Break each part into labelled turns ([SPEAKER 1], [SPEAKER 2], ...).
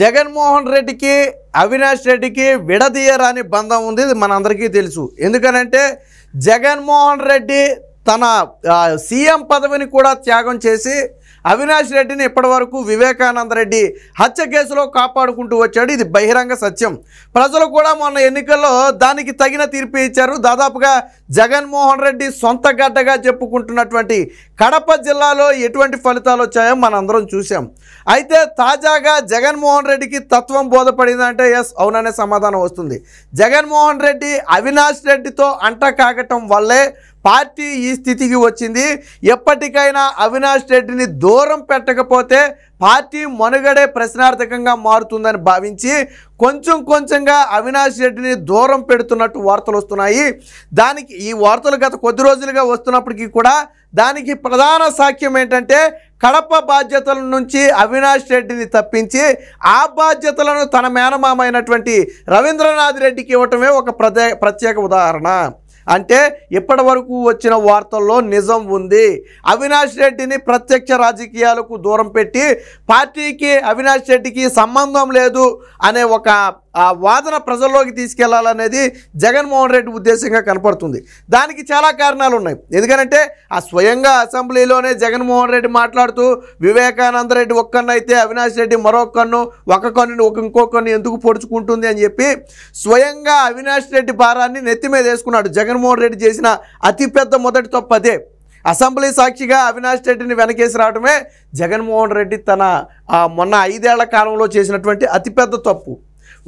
[SPEAKER 1] జగన్మోహన్ రెడ్డికి అవినాష్ రెడ్డికి విడదీయరాని బంధం ఉంది మనందరికీ తెలుసు ఎందుకనంటే జగన్మోహన్ రెడ్డి తన సీఎం పదవిని కూడా త్యాగం చేసి అవినాష్ రెడ్డిని ఇప్పటివరకు వివేకానంద రెడ్డి హత్య కేసులో కాపాడుకుంటూ వచ్చాడు ఇది బహిరంగ సత్యం ప్రజలు కూడా మొన్న ఎన్నికల్లో దానికి తగిన తీర్పు ఇచ్చారు దాదాపుగా జగన్మోహన్ రెడ్డి సొంత గడ్డగా చెప్పుకుంటున్నటువంటి కడప జిల్లాలో ఎటువంటి ఫలితాలు వచ్చాయో అందరం చూసాం అయితే తాజాగా జగన్మోహన్ రెడ్డికి తత్వం బోధపడిందంటే ఎస్ అవుననే సమాధానం వస్తుంది జగన్మోహన్ రెడ్డి అవినాష్ రెడ్డితో అంట కాగటం వల్లే పార్టీ ఈ స్థితికి వచ్చింది ఎప్పటికైనా అవినాష్ రెడ్డిని దూరం పెట్టకపోతే పార్టీ మనుగడే ప్రశ్నార్థకంగా మారుతుందని భావించి కొంచెం కొంచెంగా అవినాష్ రెడ్డిని దూరం పెడుతున్నట్టు వార్తలు వస్తున్నాయి దానికి ఈ వార్తలు గత కొద్ది రోజులుగా వస్తున్నప్పటికీ కూడా దానికి ప్రధాన సాక్ష్యం ఏంటంటే కడప బాధ్యతల నుంచి అవినాష్ రెడ్డిని తప్పించి ఆ బాధ్యతలను తన మేనమామైనటువంటి రవీంద్రనాథ్ రెడ్డికి ఇవ్వటమే ఒక ప్రత్యేక ఉదాహరణ అంటే ఇప్పటి వరకు వచ్చిన వార్తల్లో నిజం ఉంది అవినాష్ రెడ్డిని ప్రత్యక్ష రాజకీయాలకు దూరం పెట్టి పార్టీకి అవినాష్ రెడ్డికి సంబంధం లేదు అనే ఒక ఆ వాదన ప్రజల్లోకి తీసుకెళ్లాలనేది జగన్మోహన్ రెడ్డి ఉద్దేశంగా కనపడుతుంది దానికి చాలా కారణాలు ఉన్నాయి ఎందుకంటే ఆ స్వయంగా అసెంబ్లీలోనే జగన్మోహన్ రెడ్డి మాట్లాడుతూ వివేకానంద రెడ్డి ఒక్కన్ను అయితే అవినాష్ రెడ్డి మరొక కన్ను ఒక కన్నుని ఒక ఇంకో కన్ను ఎందుకు పొడుచుకుంటుంది అని చెప్పి స్వయంగా అవినాష్ రెడ్డి భారాన్ని నెత్తి మీద వేసుకున్నాడు జగన్మోహన్ రెడ్డి చేసిన అతిపెద్ద మొదటి తప్పు అదే అసెంబ్లీ సాక్షిగా అవినాష్ రెడ్డిని వెనకేసి రావడమే జగన్మోహన్ రెడ్డి తన మొన్న ఐదేళ్ల కాలంలో చేసినటువంటి అతిపెద్ద తప్పు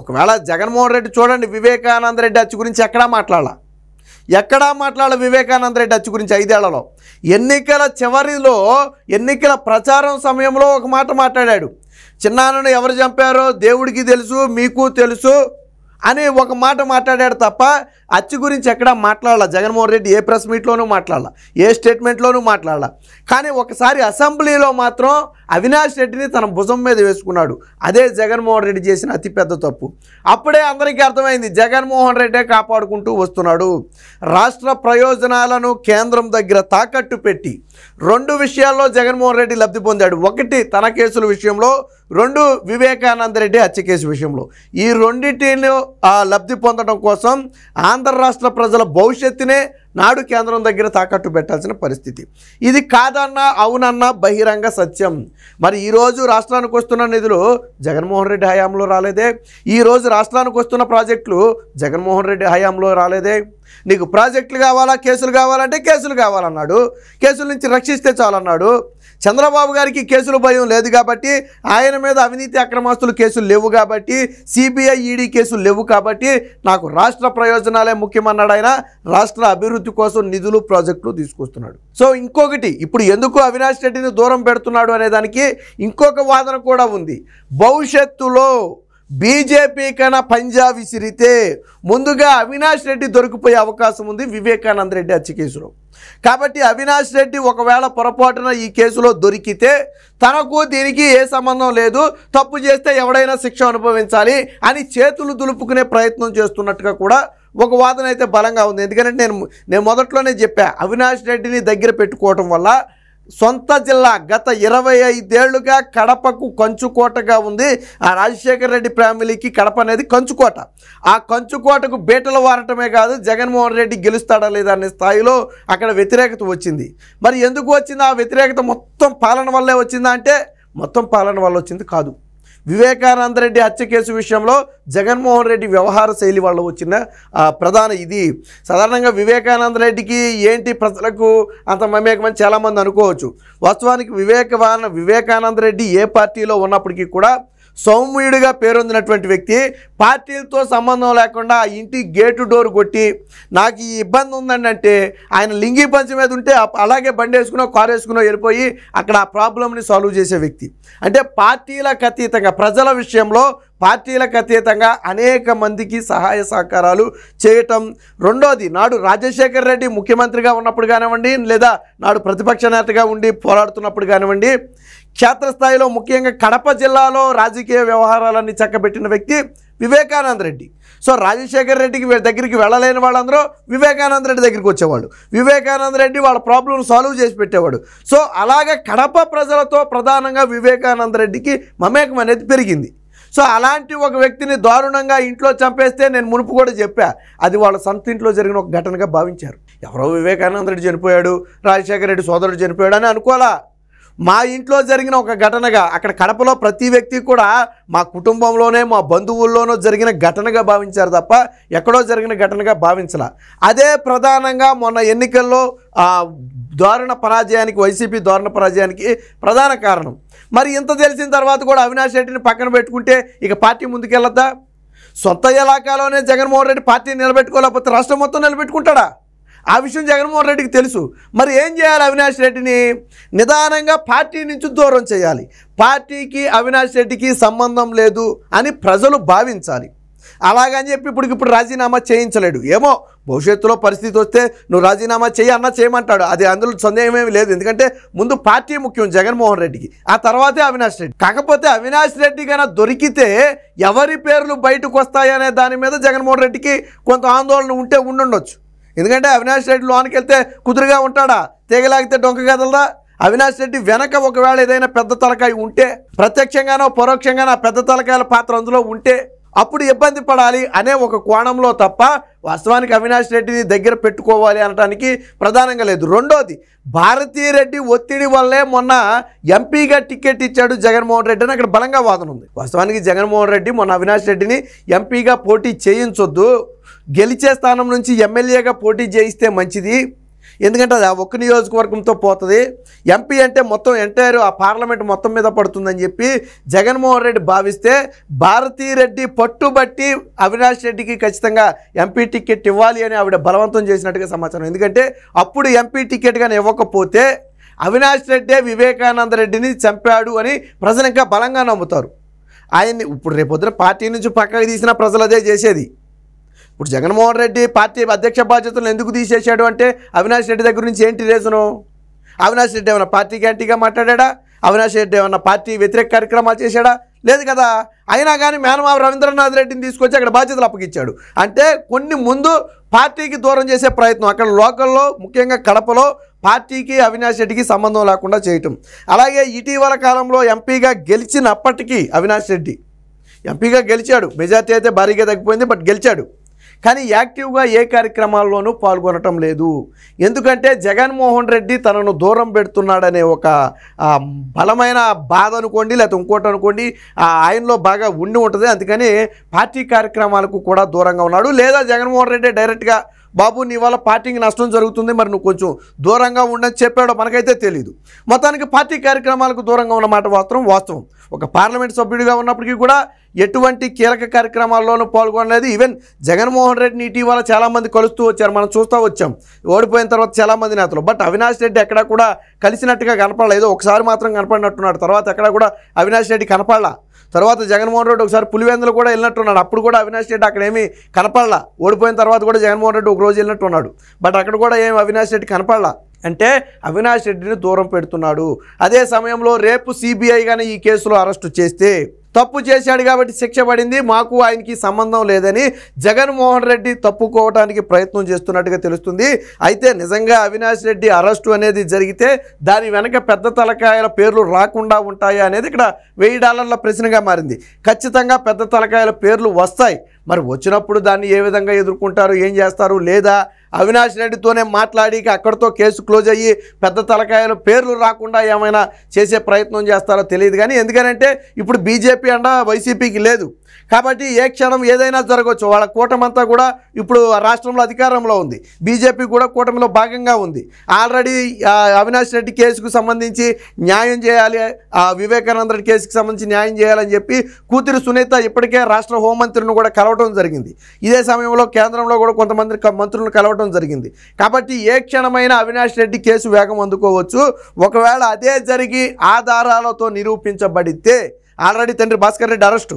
[SPEAKER 1] ఒకవేళ జగన్మోహన్ రెడ్డి చూడండి వివేకానంద రెడ్డి అచ్చు గురించి ఎక్కడా మాట్లాడాల ఎక్కడా మాట్లాడాలి వివేకానంద రెడ్డి అచ్చు గురించి ఐదేళ్లలో ఎన్నికల చివరిలో ఎన్నికల ప్రచారం సమయంలో ఒక మాట మాట్లాడాడు చిన్నాన్నను ఎవరు చంపారో దేవుడికి తెలుసు మీకు తెలుసు అనే ఒక మాట మాట్లాడాడు తప్ప అచ్చి గురించి ఎక్కడా మాట్లాడాల జగన్మోహన్ రెడ్డి ఏ ప్రెస్ మీట్లోనూ మాట్లాడాల ఏ స్టేట్మెంట్లోనూ మాట్లాడాల కానీ ఒకసారి అసెంబ్లీలో మాత్రం అవినాష్ రెడ్డిని తన భుజం మీద వేసుకున్నాడు అదే జగన్మోహన్ రెడ్డి చేసిన అతిపెద్ద తప్పు అప్పుడే అందరికీ అర్థమైంది జగన్మోహన్ రెడ్డే కాపాడుకుంటూ వస్తున్నాడు రాష్ట్ర ప్రయోజనాలను కేంద్రం దగ్గర తాకట్టు పెట్టి రెండు విషయాల్లో జగన్మోహన్ రెడ్డి లబ్ధి పొందాడు ఒకటి తన కేసుల విషయంలో రెండు వివేకానంద రెడ్డి హత్య కేసు విషయంలో ఈ రెండింటిలో లబ్ధి పొందడం కోసం ఆంధ్ర రాష్ట్ర ప్రజల భవిష్యత్తునే నాడు కేంద్రం దగ్గర తాకట్టు పెట్టాల్సిన పరిస్థితి ఇది కాదన్నా అవునన్నా బహిరంగ సత్యం మరి ఈరోజు రాష్ట్రానికి వస్తున్న నిధులు జగన్మోహన్ రెడ్డి హయాంలో రాలేదే ఈరోజు రాష్ట్రానికి వస్తున్న ప్రాజెక్టులు జగన్మోహన్ రెడ్డి హయాంలో రాలేదే నీకు ప్రాజెక్టులు కావాలా కేసులు కావాలంటే కేసులు కావాలన్నాడు కేసుల నుంచి రక్షిస్తే చాలన్నాడు చంద్రబాబు గారికి కేసులు భయం లేదు కాబట్టి ఆయన మీద అవినీతి అక్రమాస్తులు కేసులు లేవు కాబట్టి సిబిఐ ఈడీ కేసులు లేవు కాబట్టి నాకు రాష్ట్ర ప్రయోజనాలే ముఖ్యమన్నాడు ఆయన రాష్ట్ర అభివృద్ధి కోసం నిధులు ప్రాజెక్టులు తీసుకొస్తున్నాడు సో ఇంకొకటి ఇప్పుడు ఎందుకు అవినాష్ రెడ్డిని దూరం పెడుతున్నాడు అనేదానికి ఇంకొక వాదన కూడా ఉంది భవిష్యత్తులో బీజేపీ కన్నా పంజాబీ విసిరితే ముందుగా అవినాష్ రెడ్డి దొరికిపోయే అవకాశం ఉంది వివేకానంద రెడ్డి హత్య కేసులో కాబట్టి అవినాష్ రెడ్డి ఒకవేళ పొరపాటున ఈ కేసులో దొరికితే తనకు దీనికి ఏ సంబంధం లేదు తప్పు చేస్తే ఎవడైనా శిక్ష అనుభవించాలి అని చేతులు దులుపుకునే ప్రయత్నం చేస్తున్నట్టుగా కూడా ఒక వాదన అయితే బలంగా ఉంది ఎందుకంటే నేను నేను మొదట్లోనే చెప్పా అవినాష్ రెడ్డిని దగ్గర పెట్టుకోవటం వల్ల సొంత జిల్లా గత ఇరవై ఐదేళ్లుగా కడపకు కంచుకోటగా ఉంది ఆ రాజశేఖర రెడ్డి ఫ్యామిలీకి కడప అనేది కంచుకోట ఆ కంచుకోటకు బీటలు వారటమే కాదు జగన్మోహన్ రెడ్డి గెలుస్తాడా లేదా అనే స్థాయిలో అక్కడ వ్యతిరేకత వచ్చింది మరి ఎందుకు వచ్చింది ఆ వ్యతిరేకత మొత్తం పాలన వల్లే వచ్చిందా అంటే మొత్తం పాలన వల్ల వచ్చింది కాదు వివేకానంద రెడ్డి హత్య కేసు విషయంలో జగన్మోహన్ రెడ్డి వ్యవహార శైలి వల్ల వచ్చిన ప్రధాన ఇది సాధారణంగా వివేకానంద రెడ్డికి ఏంటి ప్రజలకు అంత మమేకమని చాలామంది అనుకోవచ్చు వాస్తవానికి వివేకవాన వివేకానంద రెడ్డి ఏ పార్టీలో ఉన్నప్పటికీ కూడా సౌమ్యుడిగా పేరొందినటువంటి వ్యక్తి పార్టీలతో సంబంధం లేకుండా ఇంటి గేటు డోర్ కొట్టి నాకు ఈ ఇబ్బంది ఉందండి అంటే ఆయన లింగి పంచి మీద ఉంటే అలాగే బండి వేసుకునో కారు వేసుకునో వెళ్ళిపోయి అక్కడ ఆ ప్రాబ్లంని సాల్వ్ చేసే వ్యక్తి అంటే పార్టీలకు అతీతంగా ప్రజల విషయంలో పార్టీలకు అతీతంగా అనేక మందికి సహాయ సహకారాలు చేయటం రెండోది నాడు రాజశేఖర రెడ్డి ముఖ్యమంత్రిగా ఉన్నప్పుడు కానివ్వండి లేదా నాడు ప్రతిపక్ష నేతగా ఉండి పోరాడుతున్నప్పుడు కానివ్వండి క్షేత్రస్థాయిలో ముఖ్యంగా కడప జిల్లాలో రాజకీయ వ్యవహారాలన్నీ చక్కబెట్టిన వ్యక్తి వివేకానంద రెడ్డి సో రాజశేఖర రెడ్డికి దగ్గరికి వెళ్ళలేని వాళ్ళందరూ వివేకానంద రెడ్డి దగ్గరికి వచ్చేవాళ్ళు వివేకానంద రెడ్డి వాళ్ళ ప్రాబ్లం సాల్వ్ చేసి పెట్టేవాడు సో అలాగే కడప ప్రజలతో ప్రధానంగా వివేకానంద రెడ్డికి మమేకం అనేది పెరిగింది సో అలాంటి ఒక వ్యక్తిని దారుణంగా ఇంట్లో చంపేస్తే నేను మునుపు కూడా చెప్పా అది వాళ్ళ సంత ఇంట్లో జరిగిన ఒక ఘటనగా భావించారు ఎవరో వివేకానంద రెడ్డి చనిపోయాడు రాజశేఖర రెడ్డి సోదరుడు చనిపోయాడు అని అనుకోవాలా మా ఇంట్లో జరిగిన ఒక ఘటనగా అక్కడ కడపలో ప్రతి వ్యక్తి కూడా మా కుటుంబంలోనే మా బంధువుల్లోనో జరిగిన ఘటనగా భావించారు తప్ప ఎక్కడో జరిగిన ఘటనగా భావించాల అదే ప్రధానంగా మొన్న ఎన్నికల్లో దారుణ పరాజయానికి వైసీపీ దారుణ పరాజయానికి ప్రధాన కారణం మరి ఇంత తెలిసిన తర్వాత కూడా అవినాష్ రెడ్డిని పక్కన పెట్టుకుంటే ఇక పార్టీ ముందుకెళ్ళద్దా సొంత ఇలాకాలోనే జగన్మోహన్ రెడ్డి పార్టీని నిలబెట్టుకోలేకపోతే రాష్ట్రం మొత్తం నిలబెట్టుకుంటాడా ఆ విషయం జగన్మోహన్ రెడ్డికి తెలుసు మరి ఏం చేయాలి అవినాష్ రెడ్డిని నిదానంగా పార్టీ నుంచి దూరం చేయాలి పార్టీకి అవినాష్ రెడ్డికి సంబంధం లేదు అని ప్రజలు భావించాలి అలాగని చెప్పి ఇప్పుడు ఇప్పుడు రాజీనామా చేయించలేడు ఏమో భవిష్యత్తులో పరిస్థితి వస్తే నువ్వు రాజీనామా చేయి అన్నా చేయమంటాడు అది అందులో సందేహం లేదు ఎందుకంటే ముందు పార్టీ ముఖ్యం జగన్మోహన్ రెడ్డికి ఆ తర్వాతే అవినాష్ రెడ్డి కాకపోతే అవినాష్ రెడ్డి కన్నా దొరికితే ఎవరి పేర్లు బయటకు వస్తాయనే దాని మీద జగన్మోహన్ రెడ్డికి కొంత ఆందోళన ఉంటే ఉండుండొచ్చు ఎందుకంటే అవినాష్ రెడ్డి లోనికి వెళ్తే కుదురుగా ఉంటాడా తీగలాగితే డొంక కదలదా అవినాష్ రెడ్డి వెనక ఒకవేళ ఏదైనా పెద్ద తలకాయ ఉంటే ప్రత్యక్షంగానో పరోక్షంగానో పెద్ద తలకాయల పాత్ర అందులో ఉంటే అప్పుడు ఇబ్బంది పడాలి అనే ఒక కోణంలో తప్ప వాస్తవానికి అవినాష్ రెడ్డిని దగ్గర పెట్టుకోవాలి అనడానికి ప్రధానంగా లేదు రెండోది భారతీయ రెడ్డి ఒత్తిడి వల్లే మొన్న ఎంపీగా టికెట్ ఇచ్చాడు జగన్మోహన్ రెడ్డి అక్కడ బలంగా వాదన ఉంది వాస్తవానికి జగన్మోహన్ రెడ్డి మొన్న అవినాష్ రెడ్డిని ఎంపీగా పోటీ చేయించొద్దు గెలిచే స్థానం నుంచి ఎమ్మెల్యేగా పోటీ చేయిస్తే మంచిది ఎందుకంటే అది ఆ ఒక్క నియోజకవర్గంతో పోతుంది ఎంపీ అంటే మొత్తం ఎంటైర్ ఆ పార్లమెంట్ మొత్తం మీద పడుతుందని చెప్పి జగన్మోహన్ రెడ్డి భావిస్తే భారతీరెడ్డి పట్టుబట్టి అవినాష్ రెడ్డికి ఖచ్చితంగా ఎంపీ టికెట్ ఇవ్వాలి అని ఆవిడ బలవంతం చేసినట్టుగా సమాచారం ఎందుకంటే అప్పుడు ఎంపీ టికెట్ కానీ ఇవ్వకపోతే అవినాష్ రెడ్డే వివేకానంద రెడ్డిని చంపాడు అని ప్రజలు ఇంకా బలంగా నమ్ముతారు ఆయన్ని ఇప్పుడు రేపొద్దున పార్టీ నుంచి పక్కకి తీసిన ప్రజలు అదే చేసేది ఇప్పుడు జగన్మోహన్ రెడ్డి పార్టీ అధ్యక్ష బాధ్యతలు ఎందుకు తీసేశాడు అంటే అవినాష్ రెడ్డి దగ్గర నుంచి ఏంటి రీజను అవినాష్ రెడ్డి ఏమైనా పార్టీ క్యాంటీగా మాట్లాడా అవినాష్ రెడ్డి ఏమైనా పార్టీ వ్యతిరేక కార్యక్రమాలు చేశాడా లేదు కదా అయినా కానీ మేనమావ రవీంద్రనాథ్ రెడ్డిని తీసుకొచ్చి అక్కడ బాధ్యతలు అప్పగించాడు అంటే కొన్ని ముందు పార్టీకి దూరం చేసే ప్రయత్నం అక్కడ లోకల్లో ముఖ్యంగా కడపలో పార్టీకి అవినాష్ రెడ్డికి సంబంధం లేకుండా చేయటం అలాగే ఇటీవల కాలంలో ఎంపీగా గెలిచినప్పటికీ అవినాష్ రెడ్డి ఎంపీగా గెలిచాడు మెజార్టీ అయితే భారీగా తగ్గిపోయింది బట్ గెలిచాడు కానీ యాక్టివ్గా ఏ కార్యక్రమాల్లోనూ పాల్గొనటం లేదు ఎందుకంటే జగన్మోహన్ రెడ్డి తనను దూరం పెడుతున్నాడనే ఒక బలమైన బాధ అనుకోండి లేకపోతే ఇంకోటి అనుకోండి ఆయనలో బాగా ఉండి ఉంటుంది అందుకని పార్టీ కార్యక్రమాలకు కూడా దూరంగా ఉన్నాడు లేదా జగన్మోహన్ రెడ్డి డైరెక్ట్గా బాబు నీ వల్ల పార్టీకి నష్టం జరుగుతుంది మరి నువ్వు కొంచెం దూరంగా ఉండని చెప్పాడో మనకైతే తెలియదు మొత్తానికి పార్టీ కార్యక్రమాలకు దూరంగా ఉన్న మాట మాత్రం వాస్తవం ఒక పార్లమెంట్ సభ్యుడిగా ఉన్నప్పటికీ కూడా ఎటువంటి కీలక కార్యక్రమాల్లోనూ పాల్గొనలేదు ఈవెన్ జగన్మోహన్ రెడ్డిని ఇటీవల చాలామంది కలుస్తూ వచ్చారు మనం చూస్తూ వచ్చాం ఓడిపోయిన తర్వాత చాలామంది నేతలు బట్ అవినాష్ రెడ్డి ఎక్కడా కూడా కలిసినట్టుగా కనపడలేదు ఒకసారి మాత్రం కనపడినట్టున్నాడు తర్వాత ఎక్కడా కూడా అవినాష్ రెడ్డి కనపడలా తర్వాత జగన్మోహన్ రెడ్డి ఒకసారి పులివెందులు కూడా వెళ్ళినట్టున్నాడు అప్పుడు కూడా అవినాష్ రెడ్డి అక్కడ ఏమీ కనపడలా ఓడిపోయిన తర్వాత కూడా జగన్మోహన్ రెడ్డి ఒక రోజు వెళ్ళినట్టున్నాడు బట్ అక్కడ కూడా ఏమి అవినాష్ రెడ్డి కనపడలా అంటే అవినాష్ రెడ్డిని దూరం పెడుతున్నాడు అదే సమయంలో రేపు సిబిఐ కానీ ఈ కేసులో అరెస్టు చేస్తే తప్పు చేశాడు కాబట్టి శిక్ష పడింది మాకు ఆయనకి సంబంధం లేదని జగన్మోహన్ రెడ్డి తప్పుకోవడానికి ప్రయత్నం చేస్తున్నట్టుగా తెలుస్తుంది అయితే నిజంగా అవినాష్ రెడ్డి అరెస్టు అనేది జరిగితే దాని వెనక పెద్ద తలకాయల పేర్లు రాకుండా ఉంటాయా అనేది ఇక్కడ వెయ్యి డాలర్ల ప్రశ్నగా మారింది ఖచ్చితంగా పెద్ద తలకాయల పేర్లు వస్తాయి మరి వచ్చినప్పుడు దాన్ని ఏ విధంగా ఎదుర్కొంటారు ఏం చేస్తారు లేదా అవినాష్ రెడ్డితోనే మాట్లాడి అక్కడితో కేసు క్లోజ్ అయ్యి పెద్ద తలకాయలు పేర్లు రాకుండా ఏమైనా చేసే ప్రయత్నం చేస్తారో తెలియదు కానీ ఎందుకనంటే ఇప్పుడు బీజేపీ అండ వైసీపీకి లేదు కాబట్టి ఏ క్షణం ఏదైనా జరగవచ్చు వాళ్ళ కూటమంతా కూడా ఇప్పుడు రాష్ట్రంలో అధికారంలో ఉంది బీజేపీ కూడా కూటమిలో భాగంగా ఉంది ఆల్రెడీ అవినాష్ రెడ్డి కేసుకు సంబంధించి న్యాయం చేయాలి వివేకానంద రెడ్డి కేసుకు సంబంధించి న్యాయం చేయాలని చెప్పి కూతురు సునీత ఇప్పటికే రాష్ట్ర హోంమంత్రిని కూడా కలవడం కలవటం జరిగింది ఇదే సమయంలో కేంద్రంలో కూడా కొంతమంది మంత్రులను కలవటం జరిగింది కాబట్టి ఏ క్షణమైన అవినాష్ రెడ్డి కేసు వేగం అందుకోవచ్చు ఒకవేళ అదే జరిగి ఆధారాలతో నిరూపించబడితే ఆల్రెడీ తండ్రి భాస్కర్ రెడ్డి అరెస్టు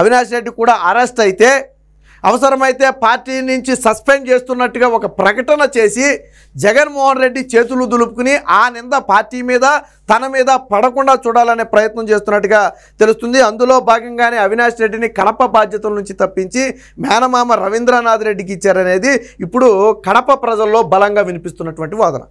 [SPEAKER 1] అవినాష్ రెడ్డి కూడా అరెస్ట్ అయితే అవసరమైతే పార్టీ నుంచి సస్పెండ్ చేస్తున్నట్టుగా ఒక ప్రకటన చేసి జగన్మోహన్ రెడ్డి చేతులు దులుపుకుని ఆ నింద పార్టీ మీద తన మీద పడకుండా చూడాలనే ప్రయత్నం చేస్తున్నట్టుగా తెలుస్తుంది అందులో భాగంగానే అవినాష్ రెడ్డిని కడప బాధ్యతల నుంచి తప్పించి మేనమామ రవీంద్రనాథ్ రెడ్డికి ఇచ్చారనేది ఇప్పుడు కడప ప్రజల్లో బలంగా వినిపిస్తున్నటువంటి వాదన